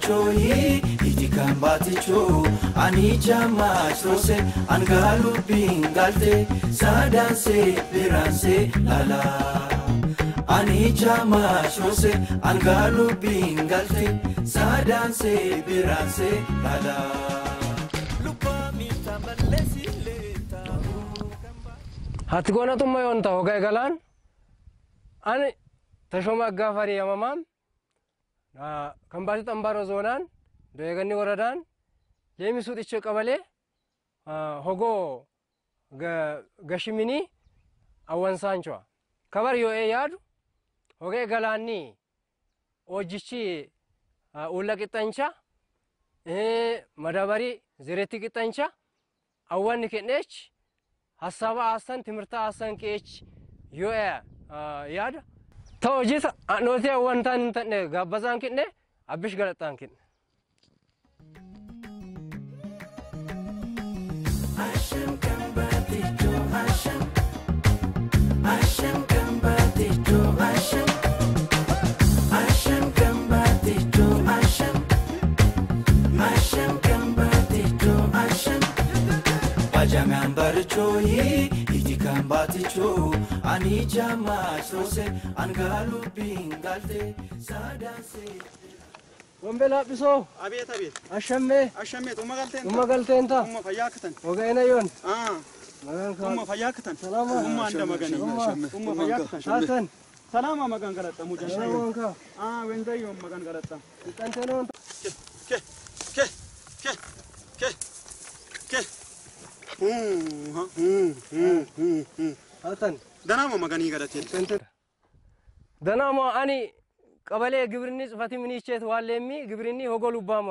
baachooyi itikaan baatichoo anicha maachroose angaa lubbiin galte saadaanse biraanse lala. Anicha maachroose angaa lubbiin galte saadaanse biraanse lala. Hati goona tumma yoon ta'u gaagalaan ani tashoma gaafa ari'amamaan. ከምባቲ ጠንባሮ ዞናን ዶየገኒ ወረዳን ሌሚሱ ጥቼ ቀበሌ ሆጎ ገሽሚኒ አወንሳንቸዋ ከበር ዮኤ ያዱ ሆጌ ገላኒ ኦጅቺ ኡላ ቅጠንቻ መዳበሪ ዝሬቲ ቅጠንቻ አዋን ኬኔች ሀሳባ አሰን ትምህርታ አሰን ቄች ዮኤ ያዳ ተወጂስ አኖሴ ወንታን እንተነ ጋባዛን ኪነ አብሽ ገለጣን ኪነ Hashem kan baticho Hashem Hashem kan baticho Hashem Hashem kan baticho Hashem Hashem kan baticho Hashem Pajangan bercuyi Kan ani jaamaa soose an gaalubbiin galtee ወንበል አጵሶ አቤት አቤት አሸሜ አሸሜ ጡመ ገልቴንታ ጡመ ገልቴንታ ጡመ ፈያክተን አ ጡመ ፈያክተን ሰላማ ጡመ አንደ መገን ጡመ ፈያክተን ሳተን ሰላማ መገን ገለጠሙ ጀሻ ወንካ አ ወንዘዮ መገን ገለጠም ጠንተኖን ኬ ኬ ደናማ አኒ ቀበሌ ግብርኒ ጽፈት ሚኒስቴር ዋሌሚ ግብርኒ ሆጎ ሉባማ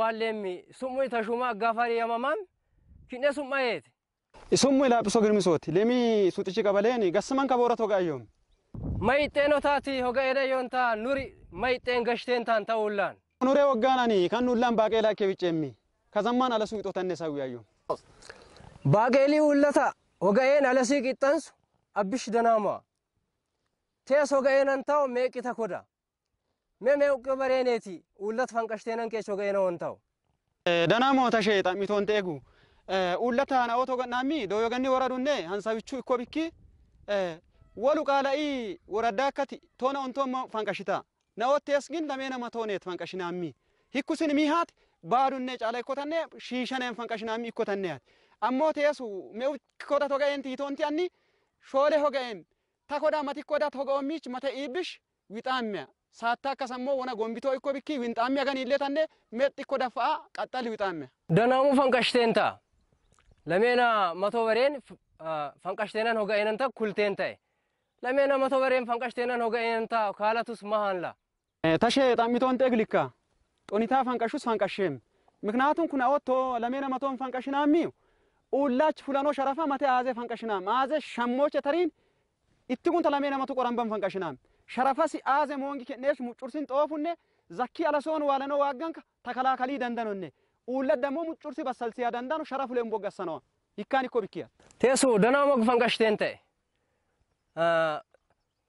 ዋሌሚ ሱሙ ተሹማ ጋፋሪ የማማም ኪደ ሱማ ሱሙ ላጵሶ ግርምሶት ሌሚ ሱጥቺ ቀበሌን ገስመን ከቦረት ወጋዮም መይጤኖታት ሆገኤደ ኑሪ መይጤን ገሽቴንታን ተውላን ኑሬ ወጋናኒ ከኑላን ባቄላ ብጬሚ ከዘማን አለሱ ይጦተነ ያዩ ባገሊ ውለታ ወገኤን አለሲ ቂጠንሱ አብሽ ደናማ ቴስ ወገኤን አንታው ሜቂተ ኮዳ ሜሜው ቀበሬኔቲ ውለት ፈንቀሽቴነን ቄስ ወገኤነ ወንታው ደናሞ ተሸጣ ሚቶን ጤጉ ና ኦቶ ገናሚ ዶዮገኒ ወረዱኔ ሀንሳቢቹ እኮ ቢኪ ወሉ ቃላኢ ወረዳ ከቲ ቶነ ኦንቶ ፈንቀሽታ ናኦቴስ ግን ለሜነማ ቶኔት ፈንቀሽናሚ ሂኩስን ሚሃት baadunnee caalaa ikkotannee shiishaneen fanqashinaamii ikkotanneeyaat ammoo teessu meu kodat hoga'een tiitoonti anni shoole hoga'een takodaa mati kodat hoga'omiich mata iibbish wixaammiya saatta akkasammoo wona gombitoo ikko bikki winxaammiya ganiillee tanne medhi ikko daffa'a qaxxali wixaammiya danaamu fanqashteenta lameena matoo bareen fanqashteenan hoga'eenanta kulteen ta'e lameena matoo bareen fanqashteenan hoga'eenanta kaalatus mahaan la. tashee xam'itoon teeglikka ጦኒታ ፈንቀሹስ ፈንቀሽም ምክንያቱም ኩን አወቶ ለሜነ መቶን ፈንቀሽናሚ ኡላች ፉላኖ ሸረፋ መቴ አዘ ፈንቀሽናም ማዘ ሸሞች ተሪን ኢትጉን ተለሜነ መቶ ቆረንበን ፈንቀሽናም ሲ አዘ ሞንጊ ከነሽ ሙጩርሲን ጦፉነ ዘኪ አለሶን ዋለኖ ዋገንከ ተከላከሊ ደንደኖኔ ኡለት ደግሞ ሙጩርሲ በሰልሲያ ደንዳኖ ሸረፉ ለም ቦገሰነዋ ይካን እኮ ብኪያ ቴሱ ደናሞግ ፈንቀሽቴንተ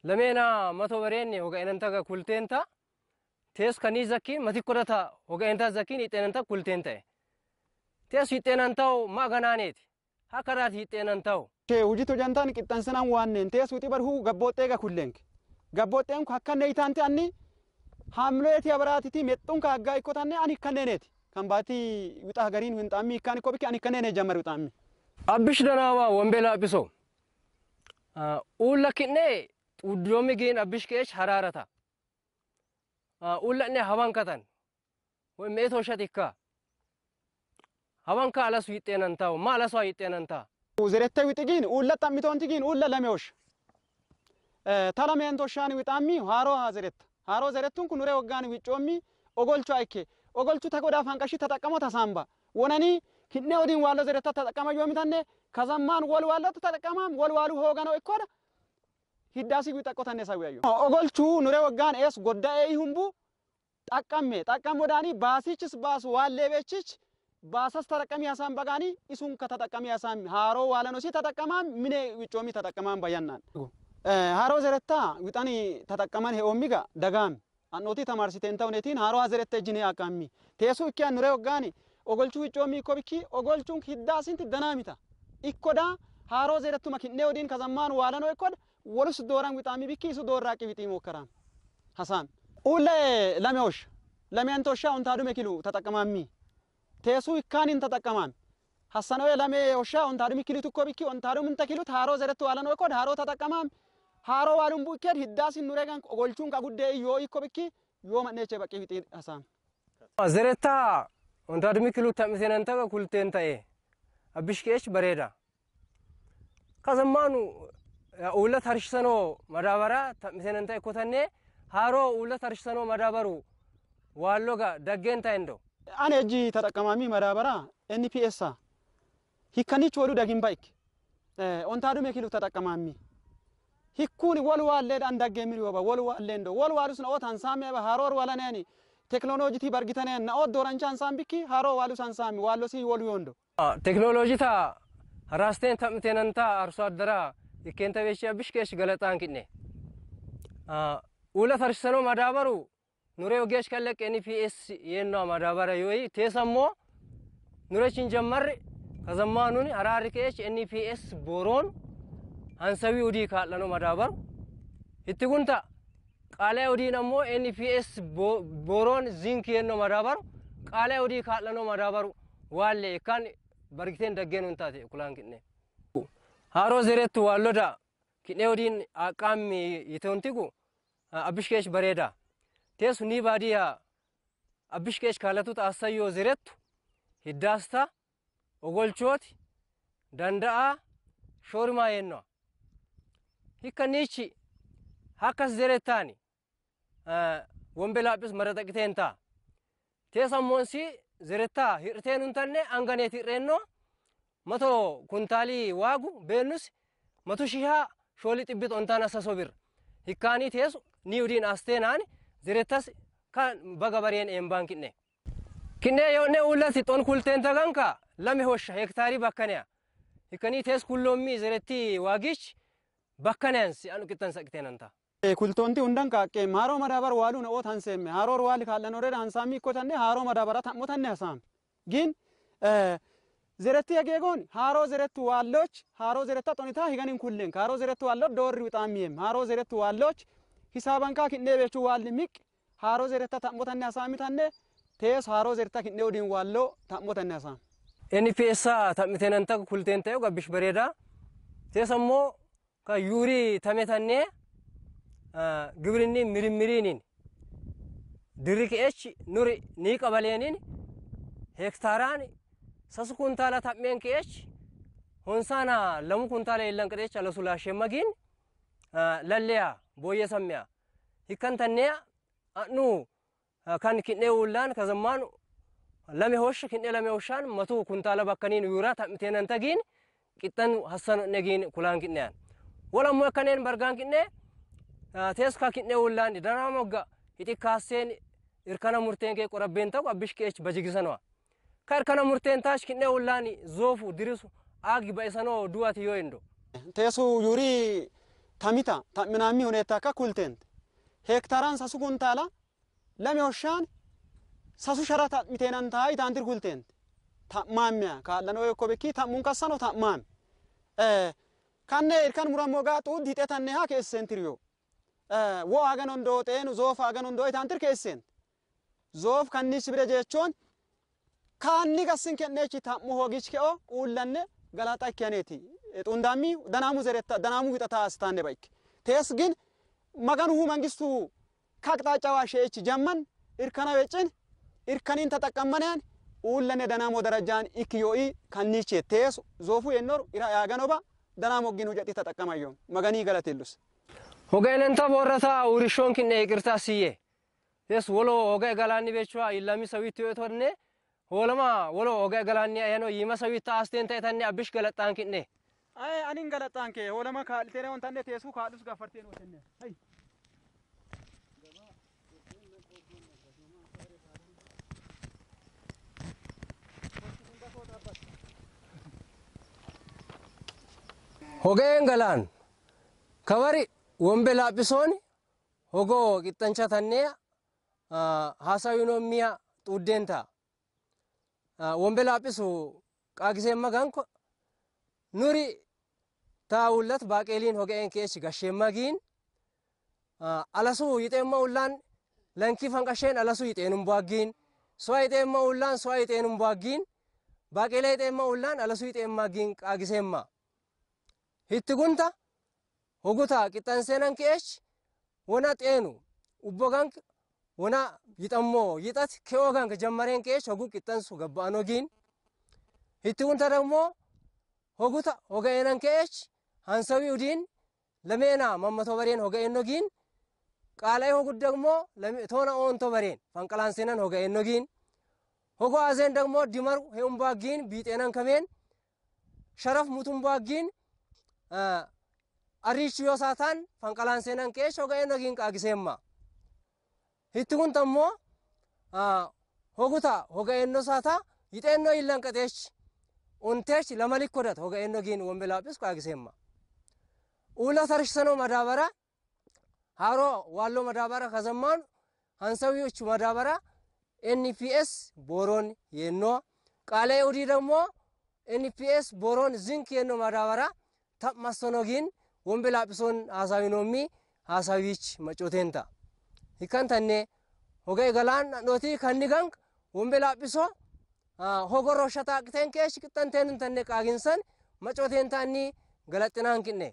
ለሜና መቶ በሬኔ ወገነንተገ ኩልቴንታ थेस खनी जकी मधिक कुरा था हो गए था जकी नी तेन था कुल तेन थे ते सी तेन था मा गना ने थे करा थी तेन था छे उजी तो जानता नी कितन सना हुआ ने ते सुति पर हु गबोते का खुल लेंगे गबोते हम खक्का नहीं था अंते अन्नी हमले थे अबरा थी थी मेतुं का अग्गा इको था ने अनि खने था ulla'ne hawan katan ወይም ኤቶ ሸቲካ ሀዋንካ አለሱ ይጤነንታው ማለሷ ይጤነንታ ዘሬተ ዊጥጊን ኡለ ጣሚቶን ቲጊን ኡለ ለሜዎሽ ተለሜንቶሻን ዊጣሚ ሃሮ ዘሬት ሃሮ ዘሬቱን ኩኑሬ ወጋን ዊጮሚ ኦጎልቹ አይኬ ኦጎልቹ ተጎዳ ፋንቀሺ ተጠቀሞ ተሳምባ ወነኒ ኪኔ ወዲን ዋሎ ዘሬታ ተጠቀመ ጆሚታኔ ከዘማን ወልዋለት ተጠቀማም ወልዋሉ ሆገነው ይኮዳ ሂዳሲ ጉይጠቆታን ያሳውያዩ ኦጎልቹ ኑሬ ወጋን ኤስ ጎዳኤ ይሁንቡ ጠቀሜ ጠቀም ወዳኒ ባሲችስ ባስ ዋሌቤችች ባሰስ ተጠቀሚ ያሳም በጋኒ እሱን ከተጠቀሚ ያሳም ሃሮ ዋለኖሲ ተጠቀማም ምኔ ውጮሚ ተጠቀማም በያናን ሃሮ ዘረታ ውጣኒ ተጠቀመን ሄኦሚጋ ደጋም አኖቲ ተማርሲቴን ተውኔቲን ሃሮ አዘረተ ጅኔ አቃሚ ቴሱ እኪያ ኑሬ ወጋኒ ኦጎልቹ ውጮሚ እኮ ብኪ ኦጎልቹን ሂዳ ሲንት ደናሚታ ኢኮዳ ሃሮ ዘረቱ መኪኔ ወዲን ከዘማን ዋለኖ ይኮድ ወልስ ዶራን ዊጣሚ ቢኪ ሱ ዶራ ቂ ቢጢ ሞከራን ሐሳን ኡለ ለሜዎች ለሜንቶሻ ኡንታዱ መኪሉ ተጠቀማሚ ቴሱ ይካኒን ተጠቀማም ሐሰነዌ ለሜ ዮሻ ኡንታዱ ሚኪሉ ትኮ ቢኪ ኡንታዱ ምን ተኪሉ ታሮ ዘረቱ አለኖ ኮድ ሃሮ ተጠቀማም ሃሮ ዋሉም ቡኬድ ሂዳሲን ኑሬጋን ጎልቹን ካጉዴ ዮ ይኮ ቢኪ ዮ መኔቼ በቂ ቢጢ ሐሳን ዘረታ ኡንታዱ ሚኪሉ ተምሲነን ተበ ኩልቴን ተኤ አብሽቄች በሬዳ ከዘማኑ ኡለት ሀርሽሰኖ መዳበራ ሚሴነንታይ ኮተኔ ሀሮ ኡለት ሀርሽሰኖ መዳበሩ ዋሎጋ ደገንታ እንዶ አኔ እጂ ተጠቀማሚ መዳበራ ኤንፒኤሳ ሂከኒች ወዱ ደግም ባይክ ኦንታዱ ሜኪሉ ተጠቀማሚ ሂኩን ወልዋሌድ አንዳገ የሚል ወባ ወልዋሌ እንደው ወልዋሉስ ነው ታንሳሜ በሀሮር ወለኔኒ ቴክኖሎጂቲ በርግተኔ ናኦት ዶረንቻ ሃሮ ዋሉ ዋሉስ አንሳሚ ዋሎሲ ወልዮ እንደው ቴክኖሎጂታ ራስቴን ተምቴነንታ አርሶ አደራ Ikkeen tapheeshaabbish keesh galaxaan kidne. Ula farsanoo madaabaru nuree ogeesh kallaqeen PS yennoo madaabara yoo teessammoo nureechiin jammarri kazamaanuun haraarri keesh NPS booroon hansabii udii kaadhanoo madaabaru itti gunta qaalee udiin ammoo NPS booroon ziinkii yennoo madaabaru qaalee udii kaadhanoo madaabaru waan lee kan bargiteen daggeen taate kulaan kidne. haroo zeretu waalloda kidheodiin aqaam yitontigu abishkeesh bareeda teessu ni baadiya abishkeesh kaalatut aassayyoo zerettu hiddaasta ogolchooti danda'a shoorimaa yennoa hikkaniichi hakkas zerettaani ወንበላጵስ መረጠቅቴንታ ቴሰሞንሲ ዝርታ ሂርቴኑንተኔ አንገኔት ሂሬኖ መቶ ኩንታሊ ዋጉ ቤኑስ መቶ ሺሃ ሾሊ ጥብጥ ኦንታን አሰሶ ብር ሂካኒ ቴሱ ኒውዲን አስቴናን ዝሬተስ ካን በገበሬን ኤምባን ኪኔ ኪኔ የሆነ ውለት ጦን ኩልቴን ተገንካ ለሜ ሆሻ ሄክታሪ በከንያ ሂከኒ ቴስ ኩሎሚ ዝሬቲ ዋጊች በከንያንስ አኑ ቅጠን ሰቅቴናንታ ኩልቶንቲ ሁንደን ቃቄ ማሮ መዳበር ዋሉ ነኦ ታንሴሜ ሃሮር ዋል ካለን ወረድ አንሳሚ እኮ ተኔ ሃሮ መዳበራ ታሞ ተኔ ሀሳም ግን ዘረቲ የጌጎን ሃሮ ዘረቱ ዋሎች ሃሮ ዘረታ ጦኒታ ሂገኒን ኩልን ካሮ ዘረቱ ዋሎ ዶር ውጣሚየም ሃሮ ዘረቱ ዋሎች ሂሳባንካ ኪንዴ ቤቹ ዋል ሚቅ ሃሮ ዘረታ ታሞታነ ያሳሚታነ ቴስ ሃሮ ዘረታ ኪንዴ ወዲን ዋሎ ታሞታነ ያሳም ኤኒ ፔሳ ታምቴነን ተክ ጋብሽ በሬዳ ቴሰሞ ከዩሪ ተሜታኔ ግብርኒ ምርምሪኒን ኤች ኑሪ ኒቀበሌኒን ሄክታራን ሰሱ ኩንታላ ታሜን ከየች ሆንሳና ለሙ ኩንታላ የለን ቅጤች አለሱላ ሸመጊን ለለያ ቦየ ሰሚያ ይከንተኒያ አኑ ከን ኪኔ ውላን ከዘማን ለሜ ሆሽ ኪኔ ለሜ ሆሻን መቱ ኩንታላ ባከኒን ዩራ ታምቴነን ተጊን ቂጠን ሀሰን ነጊን ኩላን ኪኔያን ወለሙ ከኔን በርጋን ኪኔ ቴስካ ኪኔ ውላን ደራሞጋ ይጢካሴን ይርከና ሙርቴን ከ ቆረቤን አብሽ ከች በጅግሰነዋ kar kana murteen taash kinne ullaani zoofu dirisu agi ba'isanoo duwati yoo indo teesu yuri tamita taminami huneeta ka kulteent heektaran sasu kuntaala lame hoshaan sasu shara tammiteenan taa itaantir kulteent tammaamia kaallanoo ekko bekki tammun kassano tammaam kanne irkan muramogaa xuu dixe tanne haa keesseentir yoo wo hagan ondoo xeenu zoof hagan ondoo itaantir keesseent zoof kanni bire jechuun ካኒ ጋስን ከነች ታሙ ሆጊች ከኦ ኡለነ ገላጣ ከነቲ ጡንዳሚ ደናሙ ዘረታ ደናሙ ይጣታ አስታነ ባይክ ቴስ ግን መገኑ መንግስቱ ከአቅጣጫዋ ሸች ጀመን እርከና ወጭን እርከኒን ተጠቀመነን ኡላነ ደናሙ ደረጃን ኢክዮኢ ከኒች ቴስ ዞፉ የኖር ኢራ ያገኖባ ደናሙ ግን ወጭ ተጠቀማዮ ማጋኒ ገለቴሉስ ሆገለንታ ቦረታ ውሪሾን ከነ ይቅርታ ስዬ ቴስ ወሎ ሆገ ገላኒ ቤቿ ኢላሚ ሰዊት ይወቶነ ಹೋಲಮ ಒಲೋ ಒಗ ಗಲಾನ್ಯ ಏನೋ ಈಮ ಸವಿತ ಆಸ್ತಿ ಅಂತ ತನ್ನೆ ಅಬ್ಬಿಶ್ ಗಲತ್ತ ಅಂಕಿನ್ನೆ ಅಯ್ ಅನಿನ್ ಗಲತ್ತ ಅಂಕೆ ಹೋಲಮ ಕಾಲ್ತೇನೆ ಒಂದ್ ತಂದೆ ತೇಸು ಕಾಲುಸ್ ಗಫರ್ತೇನೆ ಒತ್ತನ್ನೆ ಅಯ್ Hogeen galaan kabari wombe laaphisoon hogoo qixxancha tannee haasawinoommiya xuuddeen ta'a. ወንበላጲሱ ቃጊሴ መጋንኮ ኑሪ ታውለት ባቄሊን ሆገኤን ኬች ጋሼ መጊን አለሱ ይጤማ ውላን ለንኪ ፈንቀሼን አለሱ ይጤኑም ቧጊን ሰዋ ይጤማ ውላን ሰዋ ይጤኑም ቧጊን ባቄላ ይጤማ ውላን አለሱ ይጤማ ጊን ቃጊሴማ ሂት ጉንታ ሆጉታ ቂጠንሴነን ኬች ወና ጤኑ ኡቦጋንክ ወና ይጠሞ ይጠት ከኦጋን ከጀመረን ከሽ ሆጉ ቂጠንሱ ገባኖ ጊን ህትውን ተደግሞ ሆጉታ ሆገየነን ከሽ አንሰዊ ኡዲን ለሜና መመቶ በሬን ሆገየኖ ጊን ቃላይ ሆጉ ደግሞ ቶና ኦንቶ በሬን ፈንቀላንሴነን ሆገየኖ ጊን ሆጎ አዜን ደግሞ ዲመር ሄኡምባ ጊን ቢጤነን ከሜን ሸረፍ ሙቱምባ ጊን አሪቹ ዮሳታን ፈንቀላንሴነን ከሽ ሆገየኖ ጊን ቃጊሴማ hitti kun tammoo hoguta hogaennoo saata yixeennoo illan qaxeech unteech lama likkodat hogaennoo giin wombilaaphis qaagiseemma uula tarshisanoo madaabara haroo waalloo madaabara kazammaan hanሰዊዎች መዳበራ ኤንፒኤስ ቦሮን የኖ ቃለ ኡዲ ደግሞ ኤንፒኤስ ቦሮን ዝንክ የኖ መዳበራ ታማሶኖ ግን ወንበላጵሶን አሳዊኖሚ አሳዊች መጮቴንታ hikan tanne hoge galan doti kanni gang wombe lapiso hogoro shata kiten kesh kitan ten tanne kaginsan macoten tanni galaxinan kinne